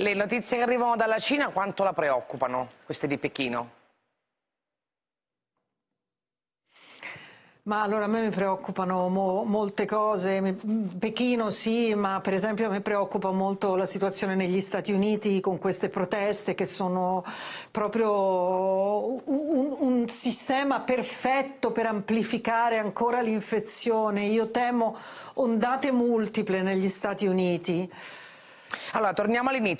Le notizie che arrivano dalla Cina quanto la preoccupano, queste di Pechino? Ma allora a me mi preoccupano mo molte cose, Pechino sì, ma per esempio a me preoccupa molto la situazione negli Stati Uniti con queste proteste che sono proprio un, un sistema perfetto per amplificare ancora l'infezione. Io temo ondate multiple negli Stati Uniti. Allora, torniamo all'inizio.